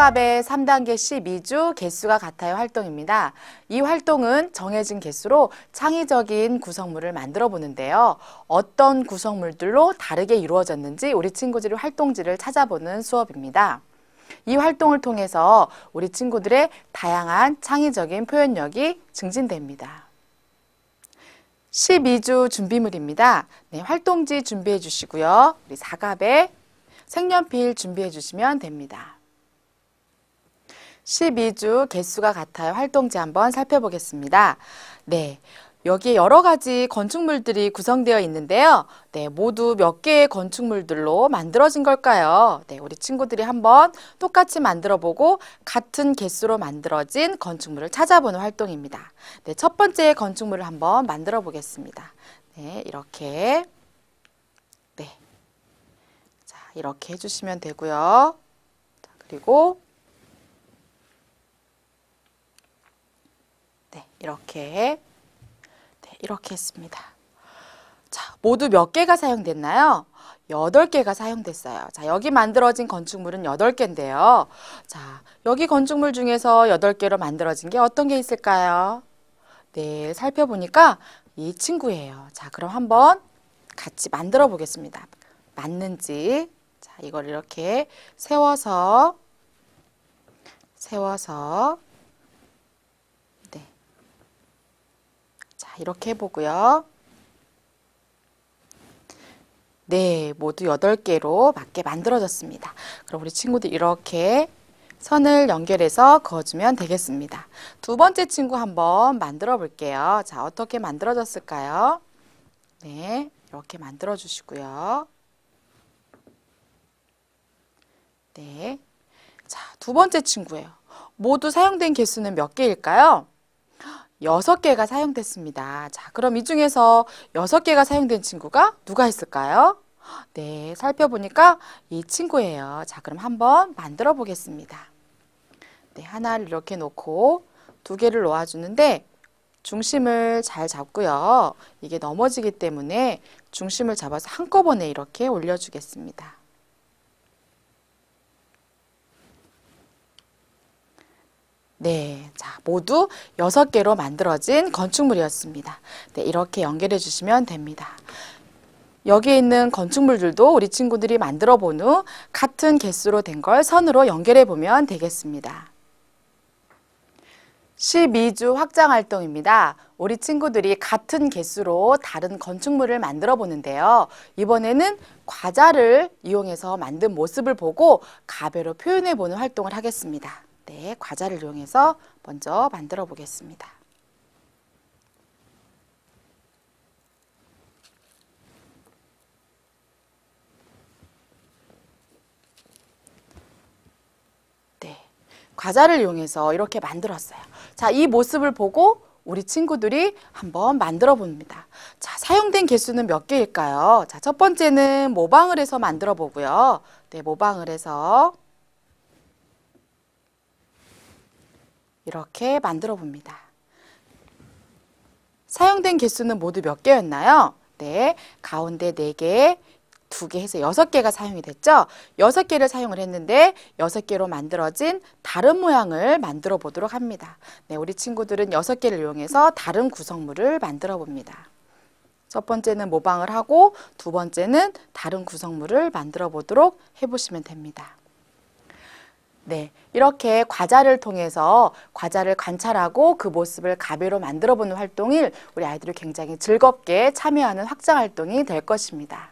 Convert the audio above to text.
콩값의 3단계1 2주 개수가 같아요 활동입니다. 이 활동은 정해진 개수로 창의적인 구성물을 만들어 보는데요. 어떤 구성물들로 다르게 이루어졌는지 우리 친구들의 활동지를 찾아보는 수업입니다. 이 활동을 통해서 우리 친구들의 다양한 창의적인 표현력이 증진됩니다. 12주 준비물입니다. 네, 활동지 준비해 주시고요. 우리 4갑에 색연필 준비해 주시면 됩니다. 12주 개수가 같아요. 활동지 한번 살펴보겠습니다. 네. 여기에 여러 가지 건축물들이 구성되어 있는데요. 네, 모두 몇 개의 건축물들로 만들어진 걸까요? 네, 우리 친구들이 한번 똑같이 만들어 보고 같은 개수로 만들어진 건축물을 찾아보는 활동입니다. 네, 첫 번째 건축물을 한번 만들어 보겠습니다. 네, 이렇게. 네. 자, 이렇게 해주시면 되고요. 자, 그리고 네, 이렇게 네, 이렇게 했습니다. 자, 모두 몇 개가 사용됐나요? 8개가 사용됐어요. 자, 여기 만들어진 건축물은 8개인데요. 자, 여기 건축물 중에서 8개로 만들어진 게 어떤 게 있을까요? 네, 살펴보니까 이 친구예요. 자, 그럼 한번 같이 만들어 보겠습니다. 맞는지. 자, 이걸 이렇게 세워서 세워서 자, 이렇게 해보고요. 네, 모두 8개로 맞게 만들어졌습니다. 그럼 우리 친구들 이렇게 선을 연결해서 그어주면 되겠습니다. 두 번째 친구 한번 만들어 볼게요. 자, 어떻게 만들어졌을까요? 네, 이렇게 만들어 주시고요. 네, 자, 두 번째 친구예요. 모두 사용된 개수는 몇 개일까요? 6 개가 사용됐습니다. 자, 그럼 이 중에서 여 개가 사용된 친구가 누가 있을까요? 네, 살펴보니까 이 친구예요. 자, 그럼 한번 만들어 보겠습니다. 네, 하나를 이렇게 놓고 두 개를 놓아주는데 중심을 잘 잡고요. 이게 넘어지기 때문에 중심을 잡아서 한꺼번에 이렇게 올려주겠습니다. 네, 자 모두 여섯 개로 만들어진 건축물이었습니다. 네, 이렇게 연결해 주시면 됩니다. 여기에 있는 건축물들도 우리 친구들이 만들어 본 후 같은 개수로 된 걸 선으로 연결해 보면 되겠습니다. 12주 확장 활동입니다. 우리 친구들이 같은 개수로 다른 건축물을 만들어 보는데요. 이번에는 과자를 이용해서 만든 모습을 보고 가배로 표현해 보는 활동을 하겠습니다. 네, 과자를 이용해서 먼저 만들어 보겠습니다. 네, 과자를 이용해서 이렇게 만들었어요. 자, 이 모습을 보고 우리 친구들이 한번 만들어 봅니다. 자, 사용된 개수는 몇 개일까요? 자, 첫 번째는 모방을 해서 만들어 보고요. 네, 모방을 해서 이렇게 만들어 봅니다. 사용된 개수는 모두 몇 개였나요? 네, 가운데 4개, 2개 해서 6개가 사용이 됐죠? 6개를 사용을 했는데 6개로 만들어진 다른 모양을 만들어 보도록 합니다. 네, 우리 친구들은 6개를 이용해서 다른 구성물을 만들어 봅니다. 첫 번째는 모방을 하고 두 번째는 다른 구성물을 만들어 보도록 해보시면 됩니다. 네, 이렇게 과자를 통해서 과자를 관찰하고 그 모습을 가비로 만들어보는 활동이 우리 아이들이 굉장히 즐겁게 참여하는 확장 활동이 될 것입니다.